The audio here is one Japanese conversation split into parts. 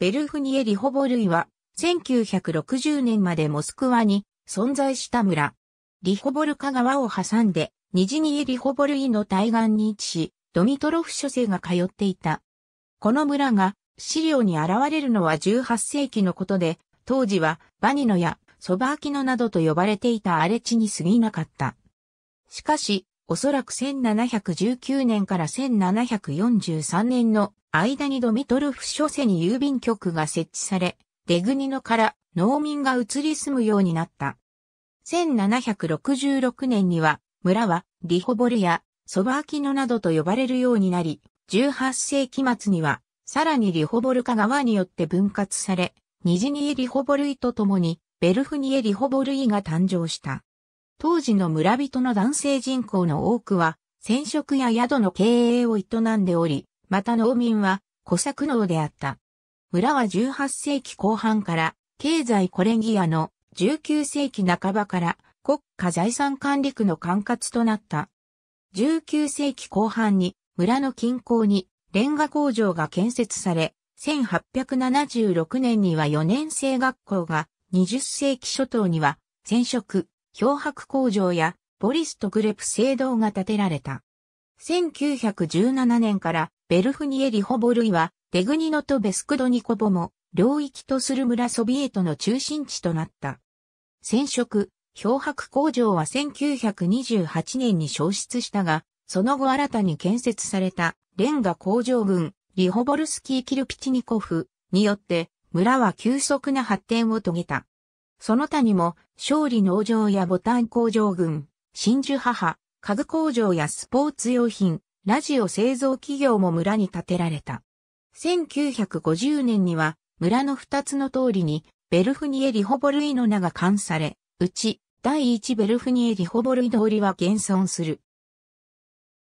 ベルフニエリホボルイは、1960年までモスクワに存在した村。リホボルカ川を挟んで、ニジニエリホボルイの対岸に位置し、ドミトロフ諸星が通っていた。この村が資料に現れるのは18世紀のことで、当時はバニノやソバーキノなどと呼ばれていた荒れ地に過ぎなかった。しかし、おそらく1719年から1743年の間にドミトルフ諸世に郵便局が設置され、デグニノから農民が移り住むようになった。1766年には、村はリホボルやソバーキノなどと呼ばれるようになり、18世紀末には、さらにリホボルカ川によって分割され、ニジニエリホボルイとともに、ベルフニエリホボルイが誕生した。当時の村人の男性人口の多くは、染色や宿の経営を営んでおり、また農民は、小作農であった。村は18世紀後半から、経済コレギアの19世紀半ばから国家財産管理区の管轄となった。19世紀後半に村の近郊にレンガ工場が建設され、1876年には4年生学校が20世紀初頭には染色、漂白工場やボリストグレプ制堂が建てられた。1917年からベルフニエリホボ類は、デグニノとベスクドニコボも、領域とする村ソビエトの中心地となった。染色、漂白工場は1928年に消失したが、その後新たに建設されたレンガ工場群、リホボルスキー・キルピチニコフによって村は急速な発展を遂げた。その他にも、勝利農場やボタン工場群、真珠母、家具工場やスポーツ用品、ラジオ製造企業も村に建てられた。1950年には村の二つの通りにベルフニエリホボルイの名が冠され、うち第一ベルフニエリホボルイ通りは現存する。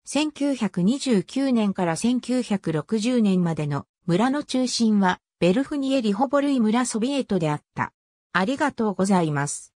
1929年から1960年までの村の中心はベルフニエリホボルイ村ソビエトであった。ありがとうございます。